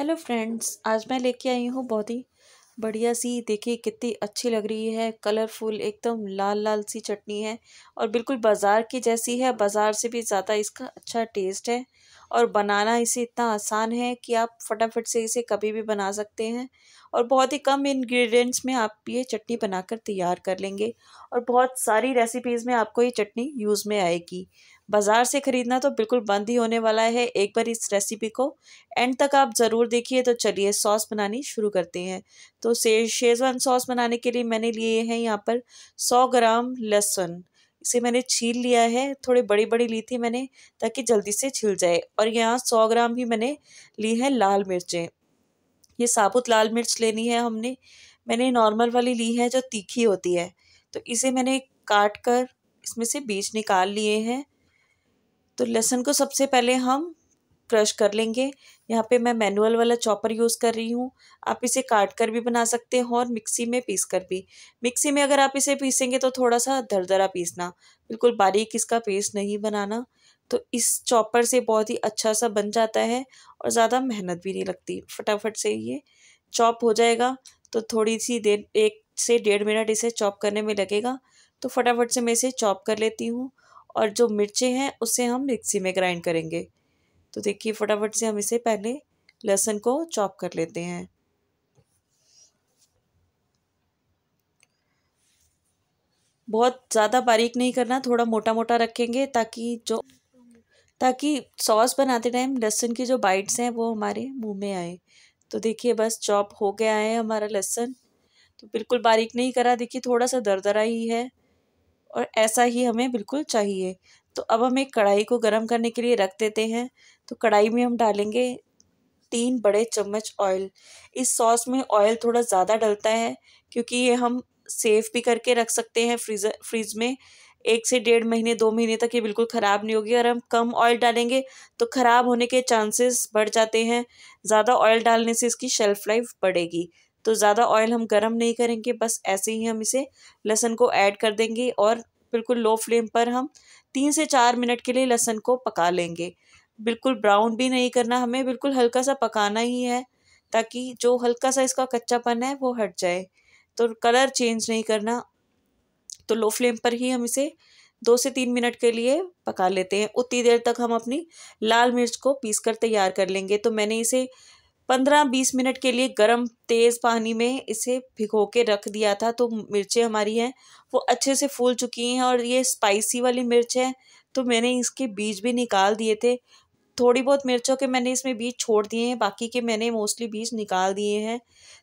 hello friends आज मैं लेके आई हूँ बहुत ही बढ़िया सी देखिए कितनी अच्छी लग रही है कलरफुल एकदम लाल लाल सी चटनी है और बिल्कुल बाज़ार की जैसी है बाज़ार से भी ज़्यादा इसका अच्छा टेस्ट है और बनाना इसे इतना आसान है कि आप फटाफट से इसे कभी भी बना सकते हैं और बहुत ही कम इन्ग्रीडियंट्स में आप ये चटनी बनाकर तैयार कर लेंगे और बहुत सारी रेसिपीज़ में आपको ये चटनी यूज़ में आएगी बाज़ार से ख़रीदना तो बिल्कुल बंद ही होने वाला है एक बार इस रेसिपी को एंड तक आप ज़रूर देखिए तो चलिए सॉस बनानी शुरू करते हैं तो शेजवान सॉस बनाने के लिए मैंने लिए हैं यहाँ पर सौ ग्राम लहसुन इसे मैंने छील लिया है थोड़ी बड़ी बड़ी ली थी मैंने ताकि जल्दी से छिल जाए और यहाँ सौ ग्राम ही मैंने ली है लाल मिर्चें ये साबुत लाल मिर्च लेनी है हमने मैंने नॉर्मल वाली ली है जो तीखी होती है तो इसे मैंने काट कर इसमें से बीज निकाल लिए हैं तो लहसुन को सबसे पहले हम क्रश कर लेंगे यहाँ पे मैं मैनुअल वाला चॉपर यूज़ कर रही हूँ आप इसे काट कर भी बना सकते हैं और मिक्सी में पीस कर भी मिक्सी में अगर आप इसे पीसेंगे तो थोड़ा सा दरदरा पीसना बिल्कुल बारीक इसका पेस्ट नहीं बनाना तो इस चॉपर से बहुत ही अच्छा सा बन जाता है और ज़्यादा मेहनत भी नहीं लगती फटाफट से ये चॉप हो जाएगा तो थोड़ी सी देर एक से डेढ़ मिनट इसे चॉप करने में लगेगा तो फटाफट से मैं इसे चॉप कर लेती हूँ और जो मिर्चें हैं उसे हम मिक्सी में ग्राइंड करेंगे तो देखिए फटाफट से हम इसे पहले लहसुन को चॉप कर लेते हैं बहुत ज़्यादा बारीक नहीं करना थोड़ा मोटा मोटा रखेंगे ताकि जो ताकि सॉस बनाते टाइम लहसुन की जो बाइट्स हैं वो हमारे मुंह में आए तो देखिए बस चॉप हो गया है हमारा लहसुन तो बिल्कुल बारीक नहीं करा देखिए थोड़ा सा दरदरा ही है और ऐसा ही हमें बिल्कुल चाहिए तो अब हम एक कढ़ाई को गर्म करने के लिए रख देते हैं तो कढ़ाई में हम डालेंगे तीन बड़े चम्मच ऑयल इस सॉस में ऑयल थोड़ा ज़्यादा डलता है क्योंकि ये हम सेव भी करके रख सकते हैं फ्रीजर फ्रीज में एक से डेढ़ महीने दो महीने तक ये बिल्कुल ख़राब नहीं होगी और हम कम ऑयल डालेंगे तो ख़राब होने के चांसेस बढ़ जाते हैं ज़्यादा ऑयल डालने से इसकी शेल्फ़ लाइफ बढ़ेगी तो ज़्यादा ऑयल हम गर्म नहीं करेंगे बस ऐसे ही हम इसे लहसन को ऐड कर देंगे और बिल्कुल लो फ्लेम पर हम तीन से चार मिनट के लिए लहसन को पका लेंगे बिल्कुल ब्राउन भी नहीं करना हमें बिल्कुल हल्का सा पकाना ही है ताकि जो हल्का सा इसका कच्चापन है वो हट जाए तो कलर चेंज नहीं करना तो लो फ्लेम पर ही हम इसे दो से तीन मिनट के लिए पका लेते हैं उतनी देर तक हम अपनी लाल मिर्च को पीस कर तैयार कर लेंगे तो मैंने इसे पंद्रह बीस मिनट के लिए गर्म तेज़ पानी में इसे भिगो के रख दिया था तो मिर्चें हमारी हैं वो अच्छे से फूल चुकी हैं और ये स्पाइसी वाली मिर्च है तो मैंने इसके बीज भी निकाल दिए थे थोड़ी बहुत मिर्चों के मैंने इसमें बीज छोड़ दिए हैं बाकी के मैंने मोस्टली बीज निकाल दिए हैं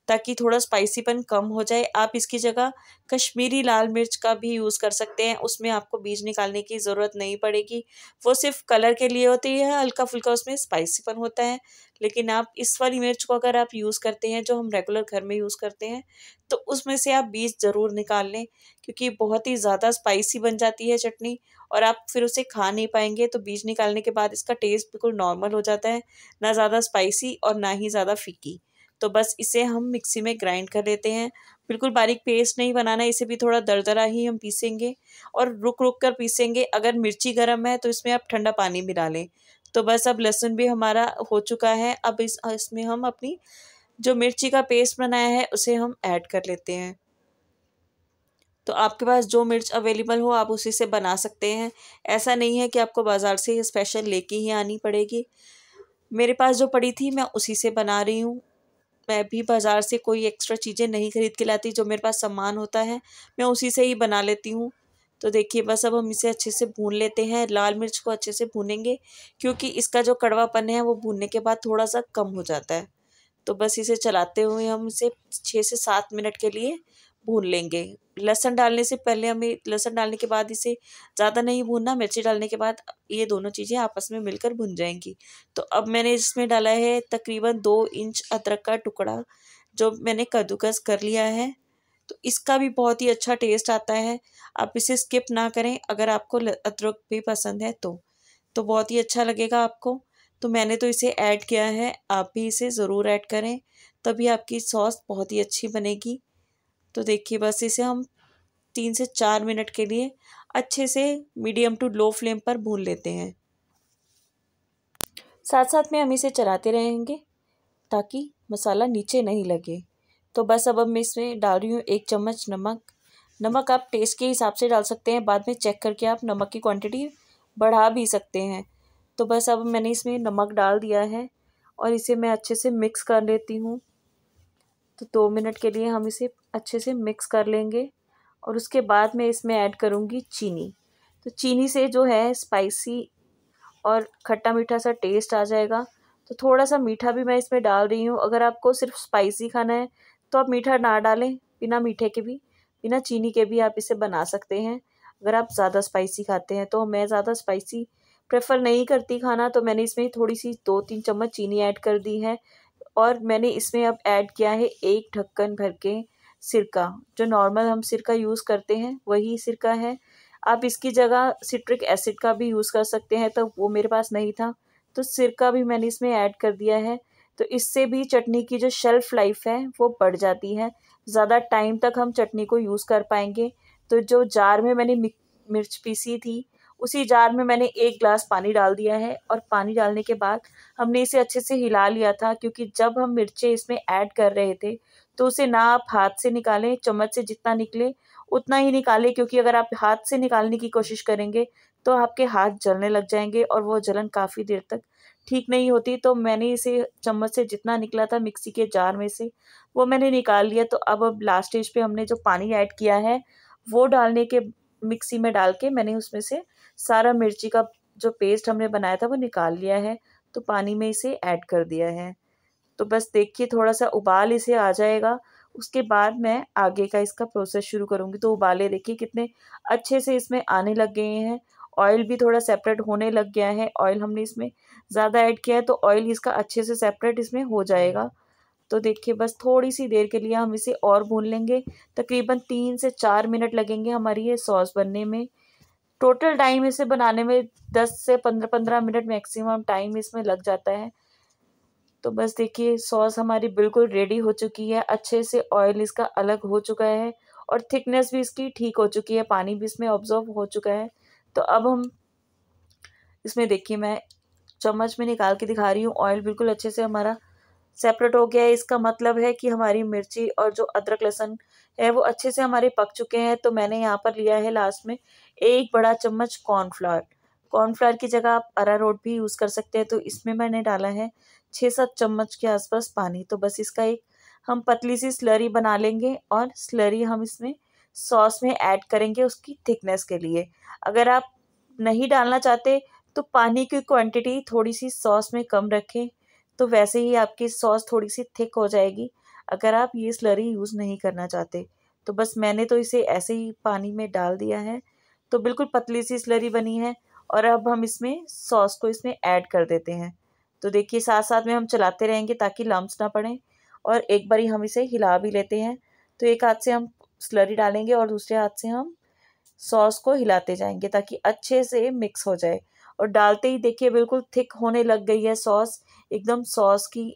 ताकि थोड़ा स्पाइसीपन कम हो जाए आप इसकी जगह कश्मीरी लाल मिर्च का भी यूज़ कर सकते हैं उसमें आपको बीज निकालने की ज़रूरत नहीं पड़ेगी वो सिर्फ कलर के लिए होती है हल्का फुल्का उसमें स्पाइसीपन होता है लेकिन आप इस वाली मिर्च को अगर आप यूज़ करते हैं जो हम रेगुलर घर में यूज़ करते हैं तो उसमें से आप बीज ज़रूर निकाल लें क्योंकि बहुत ही ज़्यादा स्पाइसी बन जाती है चटनी और आप फिर उसे खा नहीं पाएंगे तो बीज निकालने के बाद इसका टेस्ट बिल्कुल नॉर्मल हो जाता है ना ज़्यादा स्पाइसी और ना ही ज़्यादा फीकी तो बस इसे हम मिक्सी में ग्राइंड कर लेते हैं बिल्कुल बारीक पेस्ट नहीं बनाना इसे भी थोड़ा दरदरा ही हम पीसेंगे और रुक रुक कर पीसेंगे अगर मिर्ची गर्म है तो इसमें आप ठंडा पानी मिला लें तो बस अब लहसुन भी हमारा हो चुका है अब इस इसमें हम अपनी जो मिर्ची का पेस्ट बनाया है उसे हम ऐड कर लेते हैं तो आपके पास जो मिर्च अवेलेबल हो आप उसी से बना सकते हैं ऐसा नहीं है कि आपको बाज़ार से स्पेशल लेके ही आनी पड़ेगी मेरे पास जो पड़ी थी मैं उसी से बना रही हूँ मैं भी बाज़ार से कोई एक्स्ट्रा चीज़ें नहीं ख़रीद के लाती जो मेरे पास सामान होता है मैं उसी से ही बना लेती हूँ तो देखिए बस अब हम इसे अच्छे से भून लेते हैं लाल मिर्च को अच्छे से भूनेंगे क्योंकि इसका जो कड़वापन है वो भूनने के बाद थोड़ा सा कम हो जाता है तो बस इसे चलाते हुए हम इसे छः से सात मिनट के लिए भून लेंगे लहसन डालने से पहले हमें लहसन डालने के बाद इसे ज़्यादा नहीं भूनना मिर्ची डालने के बाद ये दोनों चीज़ें आपस में मिलकर भुन जाएंगी तो अब मैंने इसमें डाला है तकरीबन दो इंच अदरक का टुकड़ा जो मैंने कद्दूकस कर लिया है तो इसका भी बहुत ही अच्छा टेस्ट आता है आप इसे स्किप ना करें अगर आपको अदरक भी पसंद है तो तो बहुत ही अच्छा लगेगा आपको तो मैंने तो इसे ऐड किया है आप भी इसे ज़रूर ऐड करें तभी आपकी सॉस बहुत ही अच्छी बनेगी तो देखिए बस इसे हम तीन से चार मिनट के लिए अच्छे से मीडियम टू लो फ्लेम पर भून लेते हैं साथ साथ में हम इसे चलाते रहेंगे ताकि मसाला नीचे नहीं लगे तो बस अब अब मैं इसमें डाल रही हूँ एक चम्मच नमक नमक आप टेस्ट के हिसाब से डाल सकते हैं बाद में चेक करके आप नमक की क्वांटिटी बढ़ा भी सकते हैं तो बस अब मैंने इसमें नमक डाल दिया है और इसे मैं अच्छे से मिक्स कर लेती हूँ तो दो मिनट के लिए हम इसे अच्छे से मिक्स कर लेंगे और उसके बाद मैं इसमें ऐड करूँगी चीनी तो चीनी से जो है स्पाइसी और खट्टा मीठा सा टेस्ट आ जाएगा तो थोड़ा सा मीठा भी मैं इसमें डाल रही हूँ अगर आपको सिर्फ स्पाइसी खाना है तो आप मीठा ना डालें बिना मीठे के भी बिना चीनी के भी आप इसे बना सकते हैं अगर आप ज़्यादा स्पाइसी खाते हैं तो मैं ज़्यादा स्पाइसी प्रेफर नहीं करती खाना तो मैंने इसमें थोड़ी सी दो तीन चम्मच चीनी ऐड कर दी है और मैंने इसमें अब ऐड किया है एक ढक्कन भर के सिरका जो नॉर्मल हम सिरका यूज़ करते हैं वही सिरका है आप इसकी जगह सिट्रिक एसिड का भी यूज़ कर सकते हैं तो वो मेरे पास नहीं था तो सिरका भी मैंने इसमें ऐड कर दिया है तो इससे भी चटनी की जो शेल्फ़ लाइफ है वो बढ़ जाती है ज़्यादा टाइम तक हम चटनी को यूज़ कर पाएंगे तो जो जार में मैंने मिर्च पीसी थी उसी जार में मैंने एक ग्लास पानी डाल दिया है और पानी डालने के बाद हमने इसे अच्छे से हिला लिया था क्योंकि जब हम मिर्चें इसमें ऐड कर रहे थे तो उसे ना आप हाथ से निकालें चम्मच से जितना निकले उतना ही निकालें क्योंकि अगर आप हाथ से निकालने की कोशिश करेंगे तो आपके हाथ जलने लग जाएंगे और वो जलन काफ़ी देर तक ठीक नहीं होती तो मैंने इसे चम्मच से जितना निकला था मिक्सी के जार में से वो मैंने निकाल लिया तो अब अब लास्ट स्टेज पे हमने जो पानी ऐड किया है वो डालने के मिक्सी में डाल के मैंने उसमें से सारा मिर्ची का जो पेस्ट हमने बनाया था वो निकाल लिया है तो पानी में इसे ऐड कर दिया है तो बस देखिए थोड़ा सा उबाल इसे आ जाएगा उसके बाद मैं आगे का इसका प्रोसेस शुरू करूँगी तो उबाले देखिए कितने अच्छे से इसमें आने लग गए हैं ऑयल भी थोड़ा सेपरेट होने लग गया है ऑयल हमने इसमें ज़्यादा ऐड किया है तो ऑयल इसका अच्छे से सेपरेट इसमें हो जाएगा तो देखिए बस थोड़ी सी देर के लिए हम इसे और भून लेंगे तकरीबन तीन से चार मिनट लगेंगे हमारी ये सॉस बनने में टोटल टाइम इसे बनाने में दस से पंद्रह पंद्रह मिनट मैक्सिमम टाइम इसमें लग जाता है तो बस देखिए सॉस हमारी बिल्कुल रेडी हो चुकी है अच्छे से ऑयल इसका अलग हो चुका है और थिकनेस भी इसकी ठीक हो चुकी है पानी भी इसमें ऑब्जॉर्व हो चुका है तो अब हम इसमें देखिए मैं चम्मच में निकाल के दिखा रही हूँ ऑयल बिल्कुल अच्छे से हमारा सेपरेट हो गया है इसका मतलब है कि हमारी मिर्ची और जो अदरक लहसुन है वो अच्छे से हमारे पक चुके हैं तो मैंने यहाँ पर लिया है लास्ट में एक बड़ा चम्मच कॉर्नफ्लावर कॉर्नफ्लावर की जगह आप अरारोट भी यूज़ कर सकते हैं तो इसमें मैंने डाला है छः सात चम्मच के आसपास पानी तो बस इसका एक हम पतली सी स्लरी बना लेंगे और स्लरी हम इसमें सॉस में ऐड करेंगे उसकी थिकनेस के लिए अगर आप नहीं डालना चाहते तो पानी की क्वांटिटी थोड़ी सी सॉस में कम रखें तो वैसे ही आपकी सॉस थोड़ी सी थिक हो जाएगी अगर आप ये स्लरी यूज़ नहीं करना चाहते तो बस मैंने तो इसे ऐसे ही पानी में डाल दिया है तो बिल्कुल पतली सी स्लरी बनी है और अब हम इसमें सॉस को इसमें ऐड कर देते हैं तो देखिए साथ साथ में हम चलाते रहेंगे ताकि लम्स ना पड़ें और एक बारी हम इसे हिला भी लेते हैं तो एक हाथ से हम स्लरी डालेंगे और दूसरे हाथ से हम सॉस को हिलाते जाएंगे ताकि अच्छे से मिक्स हो जाए और डालते ही देखिए बिल्कुल थिक होने लग गई है सॉस एकदम सॉस की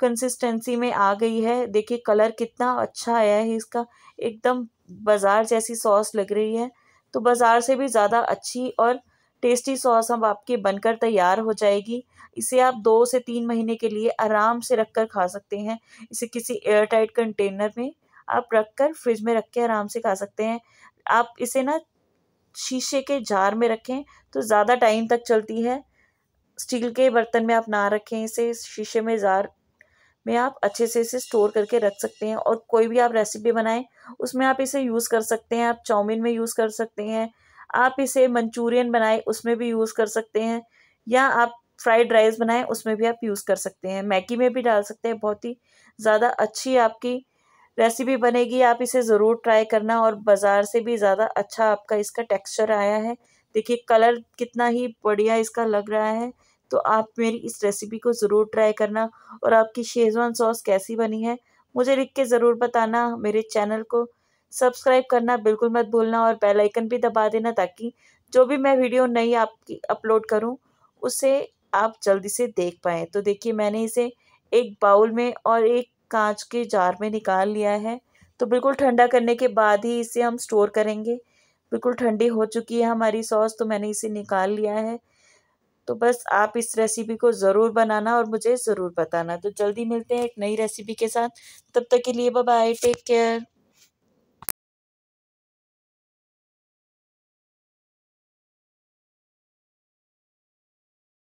कंसिस्टेंसी में आ गई है देखिए कलर कितना अच्छा आया है इसका एकदम बाज़ार जैसी सॉस लग रही है तो बाज़ार से भी ज़्यादा अच्छी और टेस्टी सॉस अब आपकी बनकर तैयार हो जाएगी इसे आप दो से तीन महीने के लिए आराम से रख कर खा सकते हैं इसे किसी एयर टाइट कंटेनर में आप रख कर फ्रिज में रख के आराम से खा सकते हैं आप इसे ना शीशे के जार में रखें तो ज़्यादा टाइम तक चलती है स्टील के बर्तन में आप ना रखें इसे शीशे में जार में आप अच्छे से इसे स्टोर करके रख सकते हैं और कोई भी आप रेसिपी बनाएं उसमें आप इसे यूज़ कर सकते हैं आप चाउमीन में यूज़ कर सकते हैं आप इसे मंचूरियन बनाए उसमें भी यूज़ कर सकते हैं या आप फ्राइड राइस बनाए उसमें भी आप यूज़ कर सकते हैं मैगी में भी डाल सकते हैं बहुत ही ज़्यादा अच्छी आपकी रेसिपी बनेगी आप इसे ज़रूर ट्राई करना और बाज़ार से भी ज़्यादा अच्छा आपका इसका टेक्स्चर आया है देखिए कलर कितना ही बढ़िया इसका लग रहा है तो आप मेरी इस रेसिपी को ज़रूर ट्राई करना और आपकी शेजवान सॉस कैसी बनी है मुझे लिख के ज़रूर बताना मेरे चैनल को सब्सक्राइब करना बिल्कुल मत भूलना और बेल आइकन भी दबा देना ताकि जो भी मैं वीडियो नई आपकी अपलोड करूं उसे आप जल्दी से देख पाएँ तो देखिए मैंने इसे एक बाउल में और एक कांच के जार में निकाल लिया है तो बिल्कुल ठंडा करने के बाद ही इसे हम स्टोर करेंगे बिल्कुल ठंडी हो चुकी है हमारी सॉस तो मैंने इसे निकाल लिया है तो बस आप इस रेसिपी को ज़रूर बनाना और मुझे ज़रूर बताना तो जल्दी मिलते हैं एक नई रेसिपी के साथ तब तक के लिए बाय टेक केयर